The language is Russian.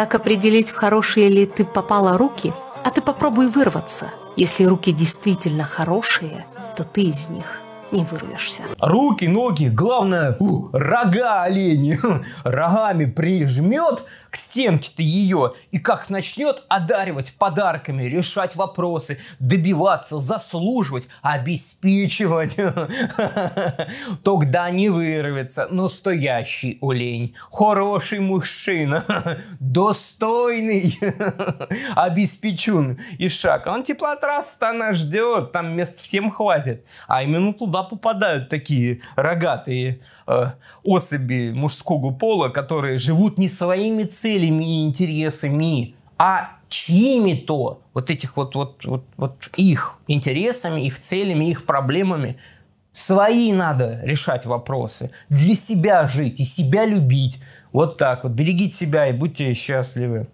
Как определить, в хорошие ли ты попала руки? А ты попробуй вырваться. Если руки действительно хорошие, то ты из них – не вырвешься. Руки, ноги, главное, у, рога олени. Хм, рогами прижмет к стенке ты ее и как начнет одаривать подарками, решать вопросы, добиваться, заслуживать, обеспечивать, хм, тогда не вырвется настоящий олень, хороший мужчина, достойный, хм, обеспечен и шаг. Он теплотрасса нас ждет, там мест всем хватит, а именно туда тела попадают такие рогатые э, особи мужского пола, которые живут не своими целями и интересами, а чьими-то вот этих вот, вот, вот, вот их интересами, их целями, их проблемами. Свои надо решать вопросы. Для себя жить и себя любить. Вот так вот. Берегите себя и будьте счастливы.